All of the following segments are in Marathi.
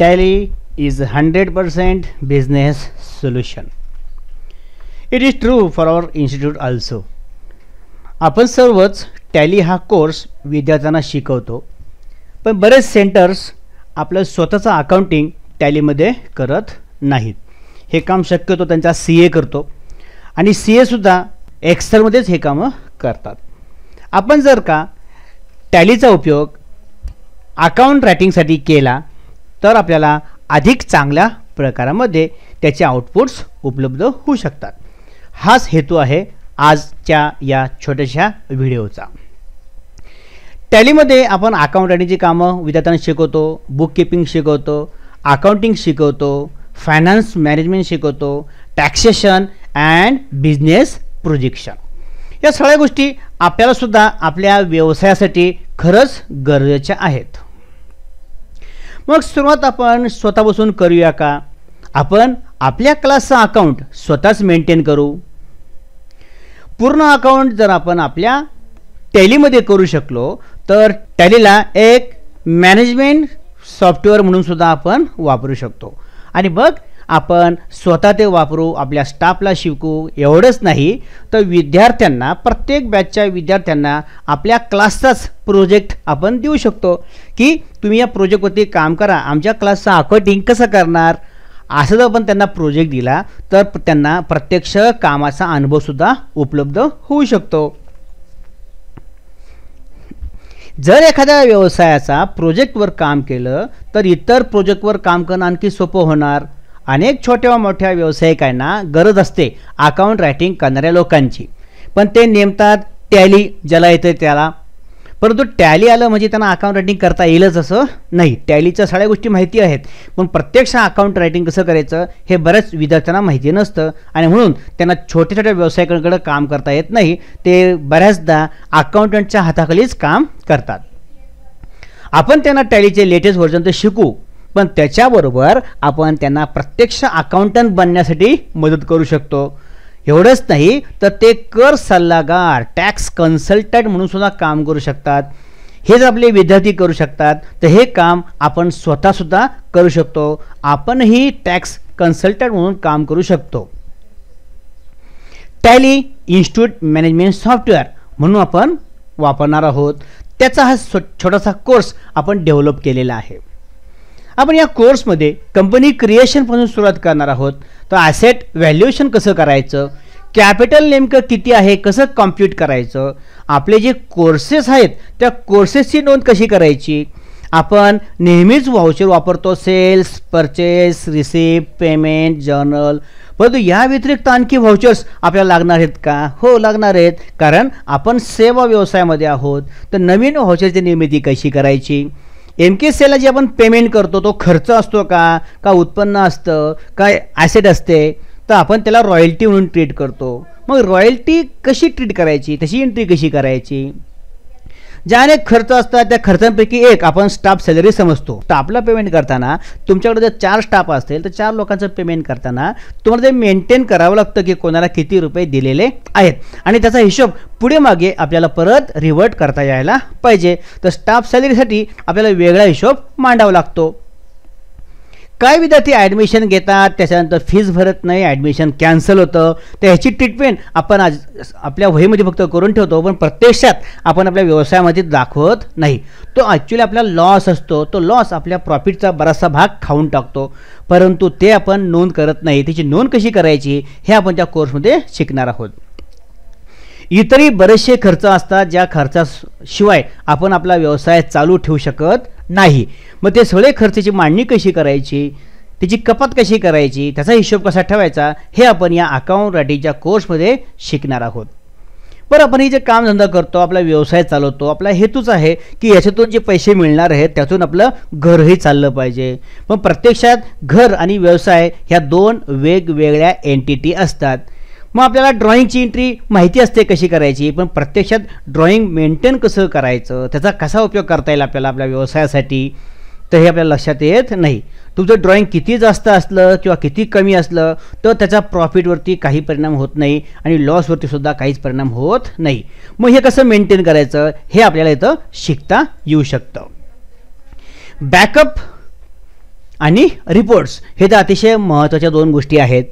Tally is 100% business solution. It is true for our institute also. आपण सर्वच टॅली हा कोर्स विद्यार्थ्यांना शिकवतो पण बरेच सेंटर्स आपलं स्वतःचं अकाउंटिंग टॅलीमध्ये करत नाहीत हे काम शक्यतो त्यांचा सी ए करतो आणि सी एसुद्धा एक्सलमध्येच हे कामं करतात आपण जर का टॅलीचा उपयोग अकाउंट रायटिंगसाठी केला तर आपल्याला अधिक चांगल्या प्रकारामध्ये त्याचे आउटपुट्स उपलब्ध होऊ शकतात हाच हेतू आहे आजच्या या छोट्याशा व्हिडिओचा टॅलीमध्ये आपण अकाउंट आणि कामं विद्यार्थ्यांना शिकवतो बुक किपिंग शिकवतो अकाउंटिंग शिकवतो फायनान्स मॅनेजमेंट शिकवतो टॅक्सेशन अँड बिझनेस प्रोजेक्शन या सगळ्या गोष्टी आपल्यालासुद्धा आपल्या व्यवसायासाठी खरंच गरजेच्या आहेत मग सुरुवात आपण स्वतः बसून करूया का आपण आपल्या क्लासचं अकाउंट स्वतःच मेंटेन करू पूर्ण अकाउंट जर आपण आपल्या टॅलीमध्ये करू शकलो तर टॅलीला एक मॅनेजमेंट सॉफ्टवेअर म्हणून सुद्धा आपण वापरू शकतो आणि बघ आपण स्वतः ते वापरू आपल्या स्टाफला शिकू एवढंच नाही तर विद्यार्थ्यांना प्रत्येक बॅचच्या विद्यार्थ्यांना आपल्या क्लासचाच प्रोजेक्ट आपण देऊ शकतो की तुम्ही या प्रोजेक्टवरती काम करा आमच्या क्लासचं अकॉर्डिंग कसं करणार असं जर आपण त्यांना प्रोजेक्ट दिला तर त्यांना प्रत्यक्ष कामाचा अनुभवसुद्धा उपलब्ध होऊ शकतो जर एखाद्या व्यवसायाचा प्रोजेक्टवर काम केलं तर इतर प्रोजेक्टवर काम करणं आणखी सोपं होणार अनेक छोट्या मोठ्या व्यावसायिकांना गरज असते अकाउंट रायटिंग करणाऱ्या लोकांची पण ते नेमतात टॅली ज्याला येतं त्याला परंतु टॅली आलं म्हणजे त्यांना अकाउंट रायटिंग करता येईलच असं नाही टॅलीच्या सगळ्या गोष्टी माहिती आहेत पण प्रत्यक्ष अकाउंट रायटिंग कसं करायचं हे बऱ्याच विद्यार्थ्यांना माहिती नसतं आणि म्हणून त्यांना छोट्या छोट्या व्यावसायिकांकडे काम करता येत नाही ते बऱ्याचदा अकाउंटंटच्या हाताखालीच काम करतात आपण त्यांना टॅलीचे लेटेस्ट व्हर्जन तर शिकू पण त्याच्याबरोबर आपण त्यांना प्रत्यक्ष अकाउंटंट बनण्यासाठी मदत करू शकतो एवढंच नाही तर ते कर सल्लागार टॅक्स कन्सल्टंट म्हणून सुद्धा काम करू शकतात हेच आपले विद्यार्थी करू शकतात तर हे काम आपण स्वतःसुद्धा करू शकतो आपणही टॅक्स कन्सल्टंट म्हणून काम करू शकतो टॅली इन्स्टिट्यूट मॅनेजमेंट सॉफ्टवेअर म्हणून आपण वापरणार आहोत त्याचा हा छोटासा कोर्स आपण डेव्हलप केलेला आहे आपण या कोर्समध्ये कंपनी क्रिएशनपासून सुरुवात करणार आहोत तर ॲसेट व्हॅल्युएशन कसं करायचं कॅपिटल नेमकं किती आहे कसं कॉम्प्युट करायचं आपले जे कोर्सेस आहेत त्या कोर्सेसची नोंद कशी करायची आपण नेहमीच व्हाउचर वापरतो sales purchase receipt payment journal परंतु या व्यतिरिक्त आणखी व्हाउचर्स आपल्याला लागणार आहेत का हो लागणार आहेत कारण आपण सेवा व्यवसायामध्ये आहोत तर नवीन व्हाउचरची निर्मिती कशी करायची एम के सी एला जे आपण पेमेंट करतो तो खर्च असतो का का उत्पन्न असतं काय ॲसेट असते तर आपण त्याला रॉयल्टी म्हणून ट्रीट करतो मग रॉयल्टी कशी ट्रीट करायची तशी एंट्री कशी करायची ज्या अनेक खर्च असतात त्या खर्चांपैकी एक आपण स्टाफ सॅलरी समजतो स्टाफला पेमेंट करताना तुमच्याकडे जर चार स्टाफ असतील तर चार लोकांचं पेमेंट करताना तुम्हाला ते मेंटेन करावं लागतं की कोणाला किती रुपये दिलेले आहेत आणि त्याचा हिशोब पुढे मागे आपल्याला परत रिवर्ट करता यायला पाहिजे तर स्टाफ सॅलरीसाठी आपल्याला वेगळा हिशोब मांडावा लागतो काय विद्यार्थी ॲडमिशन घेतात त्याच्यानंतर फीज भरत नाही ॲडमिशन कॅन्सल होतं तर ह्याची ट्रीटमेंट आपण आज आपल्या वहीमध्ये फक्त करून ठेवतो पण प्रत्यक्षात आपण आपल्या व्यवसायामध्ये दाखवत नाही तो ॲक्च्युली आपला लॉस असतो तो लॉस आपल्या प्रॉफिटचा बराचसा भाग खाऊन टाकतो परंतु ते आपण नोंद करत नाही त्याची नोंद कशी करायची हे आपण त्या कोर्समध्ये शिकणार आहोत इतरही बरेचसे खर्च असतात ज्या खर्चाशिवाय आपण आपला व्यवसाय चालू ठेवू शकत नाही मग ते सगळे खर्चाची मांडणी कशी करायची त्याची कपात कशी करायची त्याचा हिशोब कसा ठेवायचा हे आपण या अकाउंट रायटिंगच्या कोर्समध्ये शिकणार आहोत बरं आपण हे जे कामधंदा करतो आपला व्यवसाय चालवतो आपला हेतूच आहे की याच्यातून जे पैसे मिळणार आहेत त्यातून आपलं घरही चाललं पाहिजे मग प्रत्यक्षात घर आणि व्यवसाय ह्या दोन वेगवेगळ्या एंटिटी असतात मग आपल्याला ड्रॉईंगची एंट्री माहिती असते कशी करायची पण प्रत्यक्षात ड्रॉइंग मेंटेन कसं करायचं त्याचा कसा उपयोग करता येईल आपल्याला आपल्या व्यवसायासाठी तर हे आपल्याला लक्षात येत नाही तुमचं ड्रॉइंग किती जास्त असलं किंवा किती कमी असलं तर त्याचा प्रॉफिटवरती काही परिणाम होत नाही आणि लॉसवरती सुद्धा काहीच परिणाम होत नाही मग हे कसं मेंटेन करायचं हे आपल्याला इथं शिकता येऊ शकतं बॅकअप आणि रिपोर्ट्स हे तर अतिशय महत्त्वाच्या दोन गोष्टी आहेत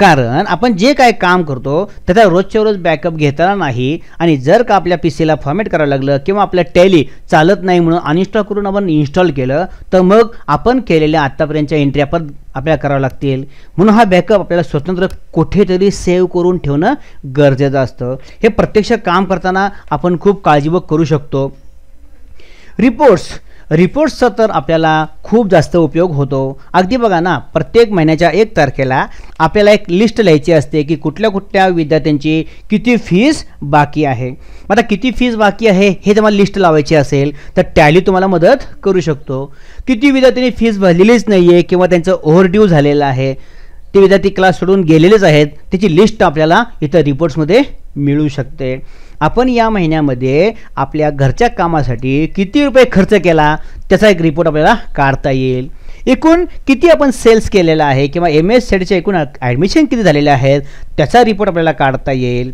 कारण आपण जे काय काम करतो त्याचा रोजच्या रोज बॅकअप घेताना नाही आणि जर का आपल्या पी सीला फॉर्मेट करावं लागलं किंवा आपल्या टॅली चालत नाही म्हणून अनइन्स्टॉल करून आपण इन्स्टॉल केलं तर मग आपण केलेल्या आत्तापर्यंतच्या एंट्री आपण आपल्याला करावं लागतील म्हणून हा बॅकअप आपल्याला स्वतंत्र कुठेतरी सेव्ह करून ठेवणं गरजेचं असतं हे प्रत्यक्ष काम करताना आपण खूप काळजीपूर्वक करू शकतो रिपोर्ट्स रिपोर्ट्सचा तर आपल्याला खूप जास्त उपयोग होतो अगदी बघा ना प्रत्येक महिन्याच्या एक तारखेला आपल्याला एक लिस्ट लिहायची असते की कुठल्या कुठल्या विद्यार्थ्यांची किती फीस बाकी आहे आता किती फीज बाकी आहे हे तुम्हाला लिस्ट लावायची असेल तर टॅली तुम्हाला मदत करू शकतो किती विद्यार्थ्यांनी फीज भरलेलीच नाही आहे किंवा त्यांचं ओव्हरड्यू झालेलं आहे ते विद्यार्थी क्लास सोडून गेलेलेच आहेत त्याची लिस्ट आपल्याला इथं रिपोर्ट्समध्ये मिळू शकते आपण या महिन्यामध्ये आपल्या घरच्या कामासाठी किती रुपये खर्च केला त्याचा एक रिपोर्ट आपल्याला काढता येईल एकूण किती आपण सेल्स केलेला आहे किंवा एम एस सेडच्या एकूण ॲडमिशन किती झालेले आहेत त्याचा रिपोर्ट आपल्याला काढता येईल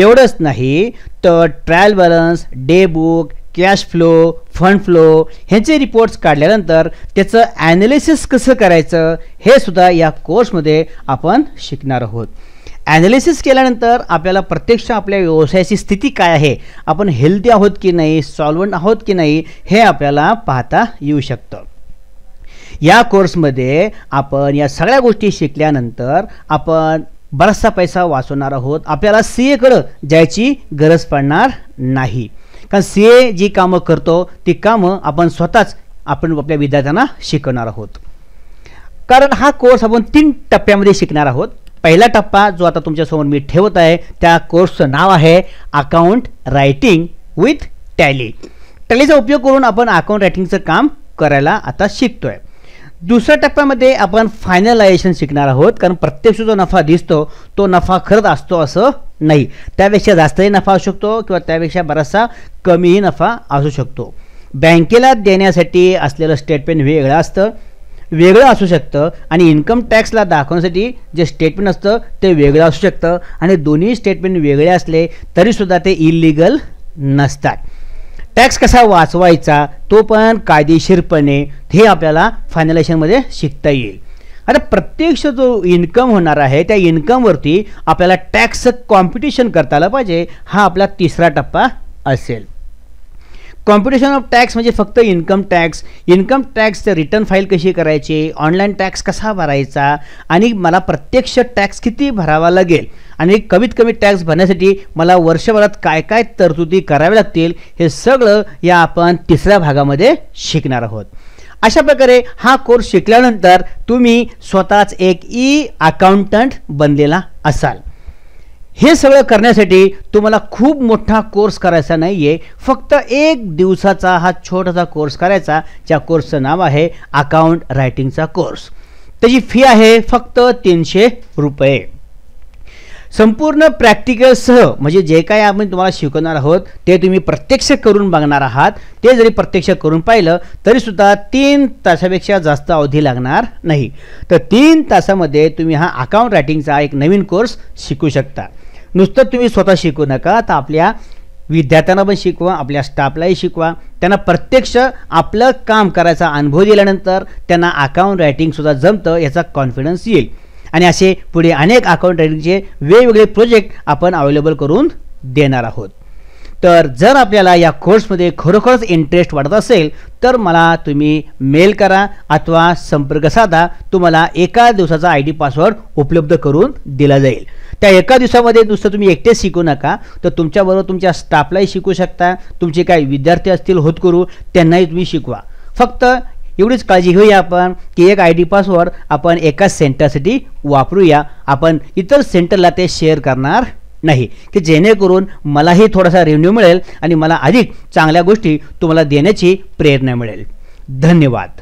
एवढंच नाही तर trial balance day book cash flow fund flow ह्यांचे रिपोर्ट्स काढल्यानंतर त्याचं ॲनालिसिस कसं करायचं हे सुद्धा या कोर्समध्ये आपण शिकणार आहोत ॲनालिसिस केल्यानंतर आपल्याला प्रत्यक्ष आपल्या व्यवसायाची स्थिती काय आहे आपण हेल्दी आहोत की नाही सॉल्वंट आहोत की नाही हे आपल्याला पाहता येऊ शकतं या कोर्समध्ये आपण या सगळ्या गोष्टी शिकल्यानंतर आपण बराचसा पैसा वाचवणार आहोत आपल्याला सी एकडं जायची गरज पडणार नाही कारण सी ए जी कामं करतो ती कामं आपण स्वतःच आपण आपल्या विद्यार्थ्यांना शिकवणार आहोत कारण हा कोर्स आपण तीन टप्प्यामध्ये शिकणार आहोत पहिला टप्पा जो आता तुमच्यासमोर मी ठेवत आहे त्या कोर्सचं नाव आहे अकाउंट रायटिंग विथ टॅली टॅलीचा उपयोग करून आपण अकाउंट रायटिंगचं काम करायला आता शिकतो आहे दुसऱ्या टप्प्यामध्ये आपण फायनलायझेशन शिकणार आहोत कारण प्रत्यक्ष जो नफा दिसतो तो नफा खरंच असतो असं नाही त्यापेक्षा जास्तही नफा असू शकतो किंवा त्यापेक्षा बराचसा कमीही नफा असू शकतो बँकेला देण्यासाठी असलेलं स्टेटमेंट वेगळं असतं वेगळं असू शकतं आणि इन्कम टॅक्सला दाखवण्यासाठी जे स्टेटमेंट असतं ते वेगळं असू शकतं आणि दोन्ही स्टेटमेंट वेगळे असले तरीसुद्धा ते इलिगल नसतात टॅक्स कसा वाचवायचा तो पण कायदेशीरपणे हे आपल्याला फायनलायझेशनमध्ये शिकता येईल आता प्रत्यक्ष जो इन्कम होणार आहे त्या इन्कमवरती आपल्याला टॅक्स कॉम्पिटिशन करता आलं पाहिजे हा आपला तिसरा टप्पा असेल कॉम्पिटिशन ऑफ टॅक्स म्हणजे फक्त इन्कम टॅक्स इन्कम टॅक्सचं रिटर्न फाईल कशी करायची ऑनलाईन टॅक्स कसा भरायचा आणि मला प्रत्यक्ष टॅक्स किती भरावा लागेल आणि कमीत कमी टॅक्स भरण्यासाठी मला वर्षभरात काय काय तरतुदी कराव्या लागतील हे सगळं या आपण तिसऱ्या भागामध्ये शिकणार आहोत अशा प्रकारे हा कोर्स शिकल्यानंतर तुम्ही स्वतःच एक ई अकाउंटंट बनलेला असाल हे सगळं करण्यासाठी तुम्हाला खूप मोठा कोर्स करायचा नाही आहे फक्त एक दिवसाचा हा छोटासा कोर्स करायचा ज्या कोर्सचं नाव आहे अकाउंट रायटिंगचा कोर्स त्याची फी आहे फक्त तीनशे रुपये संपूर्ण प्रॅक्टिकलसह म्हणजे जे काय आपण तुम्हाला शिकवणार आहोत ते तुम्ही प्रत्यक्ष करून बघणार आहात ते जरी प्रत्यक्ष करून पाहिलं तरीसुद्धा तीन तासापेक्षा जास्त अवधी लागणार नाही तर तीन तासामध्ये तुम्ही हा अकाउंट रायटिंगचा एक नवीन कोर्स शिकू शकता नुसतं तुम्ही स्वतः शिकू नका आता आपल्या विद्यार्थ्यांना पण शिकवा आपल्या स्टाफलाही शिकवा त्यांना प्रत्यक्ष आपलं काम करायचा अनुभव दिल्यानंतर त्यांना अकाउंट रायटिंगसुद्धा जमतं याचा कॉन्फिडन्स येईल आणि असे पुढे अनेक अकाउंट रायटिंगचे वेगवेगळे प्रोजेक्ट आपण अवेलेबल करून देणार आहोत तर जर आपल्याला या कोर्समध्ये खरोखरच इंटरेस्ट वाढत असेल तर मला तुम्ही मेल करा अथवा संपर्क साधा तुम्हाला एका दिवसाचा आय डी पासवर्ड उपलब्ध करून दिला जाईल त्या एका दिवसामध्ये नुसतं तुम्ही एकटेच शिकू नका तर तुमच्याबरोबर तुमच्या स्टाफलाही शिकू शकता तुमचे काही विद्यार्थी असतील होत करू त्यांनाही तुम्ही शिकवा फक्त एवढीच काळजी घेऊया आपण की एक आय डी पासवर्ड आपण एकाच सेंटरसाठी वापरूया आपण इतर सेंटरला ते शेअर करणार नाही की जेणेकरून मलाही थोडासा रेव्ह्यू मिळेल आणि मला अधिक चांगल्या गोष्टी तुम्हाला देण्याची प्रेरणा मिळेल धन्यवाद